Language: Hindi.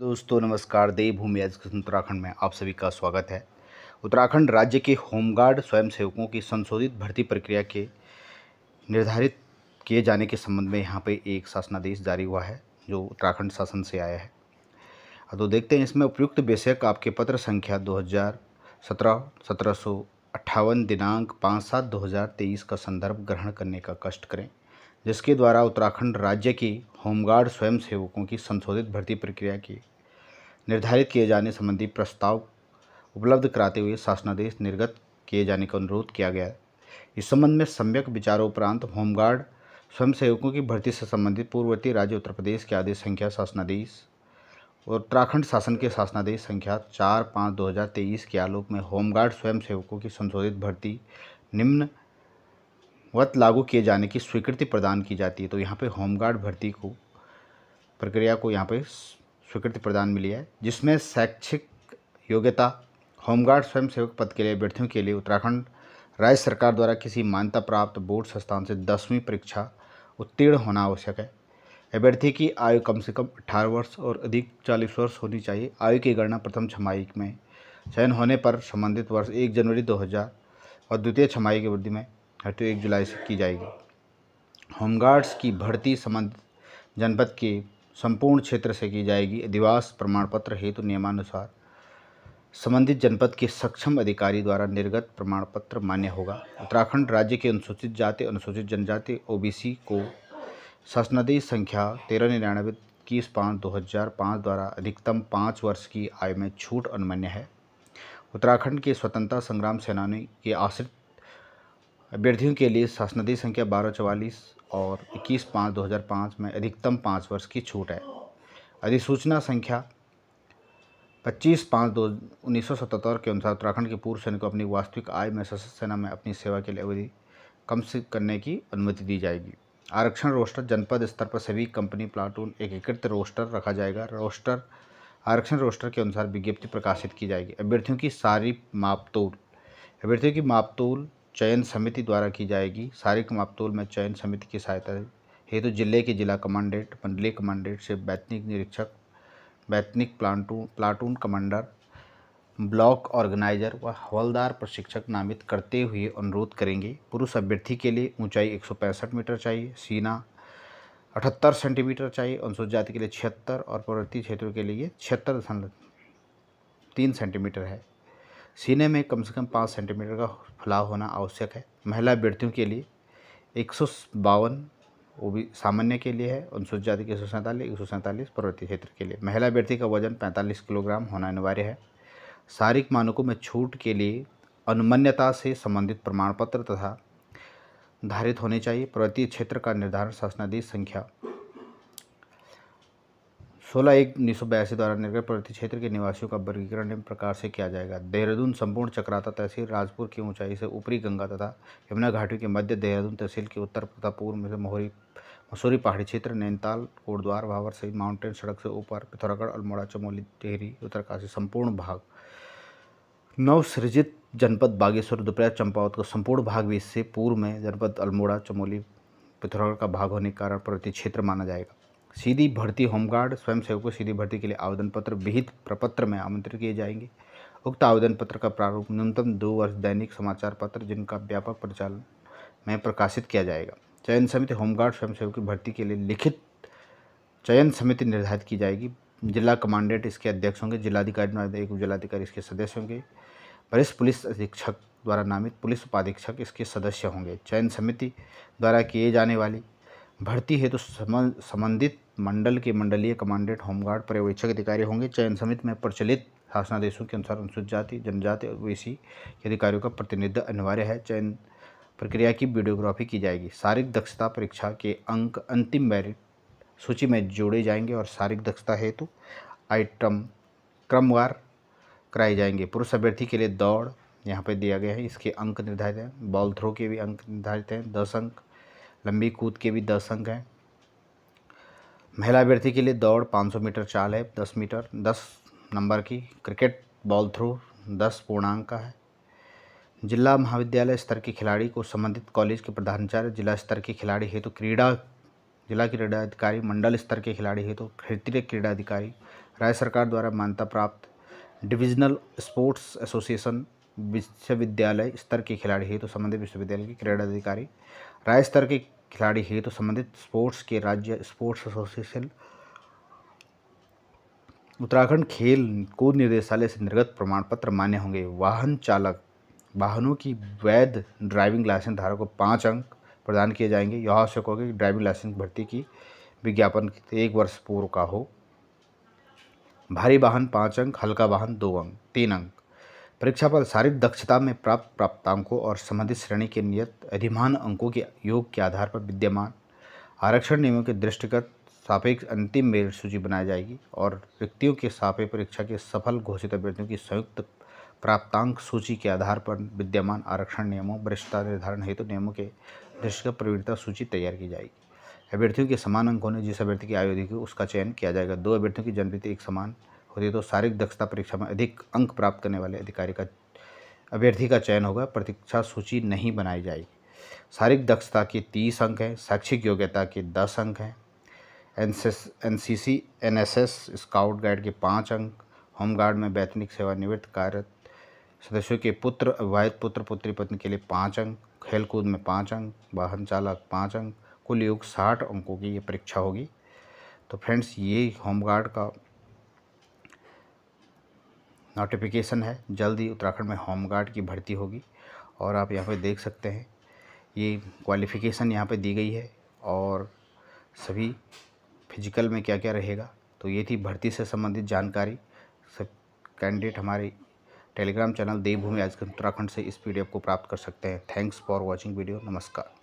दोस्तों नमस्कार देवभूमि एजुकेशन उत्तराखंड में आप सभी का स्वागत है उत्तराखंड राज्य के होमगार्ड स्वयंसेवकों की संशोधित भर्ती प्रक्रिया के निर्धारित किए जाने के संबंध में यहाँ पे एक शासनादेश जारी हुआ है जो उत्तराखंड शासन से आया है हाँ, तो देखते हैं इसमें उपयुक्त बेशक आपके पत्र संख्या दो हज़ार सत्रह सत्रह सौ अट्ठावन दिनांक पाँच सात दो हज़ार तेईस का संदर्भ ग्रहण करने का कष्ट करें जिसके द्वारा उत्तराखंड राज्य की होमगार्ड स्वयंसेवकों की संशोधित भर्ती प्रक्रिया की निर्धारित किए जाने संबंधी प्रस्ताव उपलब्ध कराते हुए शासनादेश निर्गत किए जाने का अनुरोध किया गया इस संबंध में सम्यक विचारोपरांत होमगार्ड स्वयंसेवकों की भर्ती से संबंधित पूर्ववर्ती राज्य उत्तर प्रदेश के आदेश संख्या शासनादेश और उत्तराखंड शासन के शासनादेश संख्या चार पाँच दो हज़ार तेईस के आलोक में होमगार्ड स्वयंसेवकों की संशोधित भर्ती निम्न वत लागू किए जाने की स्वीकृति प्रदान की जाती है तो यहाँ पे होमगार्ड भर्ती को प्रक्रिया को यहाँ पे स्वीकृति प्रदान मिली है जिसमें शैक्षिक योग्यता होमगार्ड स्वयंसेवक पद के लिए अभ्यर्थियों के लिए उत्तराखंड राज्य सरकार द्वारा किसी मान्यता प्राप्त बोर्ड संस्थान से दसवीं परीक्षा उत्तीर्ण होना आवश्यक है अभ्यर्थी की आयु कम से कम अठारह वर्ष और अधिक चालीस वर्ष होनी चाहिए आयु की गणना प्रथम छमाही में चयन होने पर संबंधित वर्ष एक जनवरी दो और द्वितीय छमाही की वृद्धि में हटो एक जुलाई से की जाएगी होमगार्ड्स की भर्ती संबंधित जनपद के संपूर्ण क्षेत्र से की जाएगी अधिवास प्रमाण पत्र हेतु नियमानुसार संबंधित जनपद के सक्षम अधिकारी द्वारा निर्गत प्रमाण पत्र मान्य होगा उत्तराखंड राज्य के अनुसूचित जाति अनुसूचित जनजाति ओबीसी को शासनादेश संख्या तेरह निन्यानवे इक्कीस पाँच दो हज़ार पाँच द्वारा अधिकतम पाँच वर्ष की आयु में छूट अनुमान्य है उत्तराखंड के स्वतंत्रता संग्राम सेनानी के आश्रित अभ्यर्थियों के लिए शासनादेश संख्या बारह और 21 पाँच 2005 में अधिकतम पाँच वर्ष की छूट है अधिसूचना संख्या 25 पाँच दो उन्नीस के अनुसार उत्तराखंड के पूर्व सैनिक को अपनी वास्तविक आय में सशस्त्र सेना में अपनी सेवा के लिए अवधि कम से करने की अनुमति दी जाएगी आरक्षण रोस्टर जनपद स्तर पर सभी कंपनी प्लाटून एकीकृत रोस्टर रखा जाएगा रोस्टर आरक्षण रोस्टर के अनुसार विज्ञप्ति प्रकाशित की जाएगी अभ्यर्थियों की सारी मापतोल अभ्यर्थियों की मापतोल चयन समिति द्वारा की जाएगी सारी मापतोल में चयन समिति की सहायता हेतु तो जिले के जिला कमांडेंट मंडलीय कमांडेंट से वैतनिक निरीक्षक वैतनिक platoon platoon commander block organiser व हवलदार प्रशिक्षक नामित करते हुए अनुरोध करेंगे पुरुष अभ्यर्थी के लिए ऊंचाई 165 मीटर चाहिए सीना अठहत्तर सेंटीमीटर चाहिए अनुसूचित जाति के लिए छिहत्तर और पर्वतीय क्षेत्रों के लिए छिहत्तर दशमलव तीन सेंटीमीटर है सीने में कम से कम पाँच सेंटीमीटर का फैलाव होना आवश्यक है महिला अभ्यर्थियों के लिए एक सौ बावन वो भी सामान्य के लिए है अनुसूचित जाति के एक सौ सैंतालीस एक सौ सैंतालीस पर्वतीय क्षेत्र के लिए महिला अभ्यर्थी का वजन पैंतालीस किलोग्राम होना अनिवार्य है शारीरिक मानकों में छूट के लिए अनुमन्यता से संबंधित प्रमाण पत्र तथा धारित होने चाहिए पर्वतीय क्षेत्र का निर्धारण शासनादेश संख्या सोलह एक उन्नीस सौ बयासी द्वारा निर्गत प्रति क्षेत्र के निवासियों का वर्गीकरण निम्न प्रकार से किया जाएगा देहरादून संपूर्ण चक्राता तहसील राजपुर की ऊंचाई से ऊपरी गंगा तथा यमुना घाटी के मध्य देहरादून तहसील के उत्तर तथा पूर्व में से मोहरी मसूरी पहाड़ी क्षेत्र नैनीताल कोटद्वार भावर सहित माउंटेन सड़क से ऊपर पिथौरागढ़ अल्मोड़ा चमोली टेहरी उत्तरकाशी संपूर्ण भाग नवसृजित जनपद बागेश्वर दोपहर चंपावत का संपूर्ण भाग भी इससे पूर्व में जनपद अल्मोड़ा चमोली पिथौरागढ़ का भाग होने के कारण प्रति क्षेत्र माना जाएगा सीधी भर्ती होमगार्ड स्वयंसेवक को सीधी भर्ती के लिए आवेदन पत्र विहित प्रपत्र में आमंत्रित किए जाएंगे उक्त आवेदन पत्र का प्रारूप न्यूनतम दो वर्ष दैनिक समाचार पत्र जिनका व्यापक प्रचालन में प्रकाशित किया जाएगा चयन समिति होमगार्ड स्वयंसेवक की भर्ती के लिए लिखित चयन समिति निर्धारित की जाएगी जिला कमांडेंट इसके अध्यक्ष होंगे जिलाधिकारी एक जिलाधिकारी इसके सदस्य होंगे वरिष्ठ पुलिस अधीक्षक द्वारा नामित पुलिस उपाधीक्षक इसके सदस्य होंगे चयन समिति द्वारा किए जाने वाली भर्ती हेतु तो संबंधित मंडल के मंडलीय कमांडेंट होमगार्ड पर्यवेक्षक अधिकारी होंगे चयन समिति में प्रचलित शासनादेशों के अनुसार अनुसूचित जाति जनजाति और वैसी के अधिकारियों का प्रतिनिधित्व अनिवार्य है चयन प्रक्रिया की वीडियोग्राफी की जाएगी शारीरिक दक्षता परीक्षा के अंक अंतिम मेरिट सूची में जोड़े जाएंगे और शारीरिक दक्षता हेतु आइटम क्रमवार कराए जाएंगे पुरुष अभ्यर्थी के लिए दौड़ यहाँ पर दिया गया है इसके अंक निर्धारित हैं बॉल थ्रो के भी अंक निर्धारित हैं दस अंक लंबी कूद के भी दस अंक हैं महिला अभ्यर्थी के लिए दौड़ 500 मीटर चाल है 10 मीटर 10 नंबर की क्रिकेट बॉल थ्रू 10 पूर्णांक का है जिला महाविद्यालय स्तर के खिलाड़ी को संबंधित कॉलेज के प्रधानाचार्य जिला स्तर के खिलाड़ी हेतु तो क्रीड़ा जिला क्रीड़ा अधिकारी मंडल स्तर के खिलाड़ी हेतु तो क्षेत्रीय क्रीड़ा अधिकारी राज्य सरकार द्वारा मान्यता प्राप्त डिविजनल स्पोर्ट्स एसोसिएशन विश्वविद्यालय स्तर के खिलाड़ी हेतु तो संबंधित विश्वविद्यालय के क्रीड़ा अधिकारी राज्य स्तर के खिलाड़ी हैं तो संबंधित स्पोर्ट्स के राज्य स्पोर्ट्स एसोसिएशन उत्तराखंड खेल कूद निदेशालय से निर्गत प्रमाण पत्र मान्य होंगे वाहन चालक वाहनों की वैध ड्राइविंग लाइसेंस धारक को पाँच अंक प्रदान किए जाएंगे यह आवश्यक होगा कि ड्राइविंग लाइसेंस भर्ती की विज्ञापन एक वर्ष पूर्व का हो भारी वाहन पाँच अंक हल्का वाहन दो अंक तीन अंक परीक्षा पर शारीरिक दक्षता में प्राप्त प्राप्तांकों और संबंधित श्रेणी के नियत अधिमान अंकों के योग के आधार पर विद्यमान आरक्षण नियमों के दृष्टिगत सापेक्ष अंतिम मेरिट सूची बनाई जाएगी और व्यक्तियों के सापेक्ष परीक्षा के सफल घोषित अभ्यर्थियों की संयुक्त प्राप्तांक सूची के आधार पर विद्यमान आरक्षण नियमों वरिष्ठता निर्धारण हेतु नियमों के दृष्टिगत प्रवीणता सूची तैयार की जाएगी अभ्यर्थियों के समान अंकों ने जिस अभ्यर्थी की आयु होगी उसका चयन किया जाएगा दो अभ्यर्थियों की जनवृत्ति एक समान होती है तो शारीरिक दक्षता परीक्षा में अधिक अंक प्राप्त करने वाले अधिकारी का अभ्यर्थी का चयन होगा प्रतीक्षा सूची नहीं बनाई जाएगी शारीरिक दक्षता के तीस अंक हैं शैक्षिक योग्यता के दस अंक हैं N C C N S S scout guide के पाँच अंक होमगार्ड में वैतनिक सेवानिवृत्त कार्यरत सदस्यों के पुत्र अविवाहित पुत्र पुत्री पत्नी के लिए पाँच अंक खेलकूद में पाँच अंक वाहन चालक पाँच अंक कुल योग साठ अंकों की ये परीक्षा होगी तो फ्रेंड्स ये होमगार्ड का नोटिफिकेशन है जल्द ही उत्तराखंड में होम गार्ड की भर्ती होगी और आप यहाँ पे देख सकते हैं ये क्वालिफ़िकेशन यहाँ पे दी गई है और सभी फिजिकल में क्या क्या रहेगा तो ये थी भर्ती से संबंधित जानकारी सब कैंडिडेट हमारे टेलीग्राम चैनल देवभूमि आज उत्तराखंड से इस पी को प्राप्त कर सकते हैं थैंक्स फॉर वॉचिंग वीडियो नमस्कार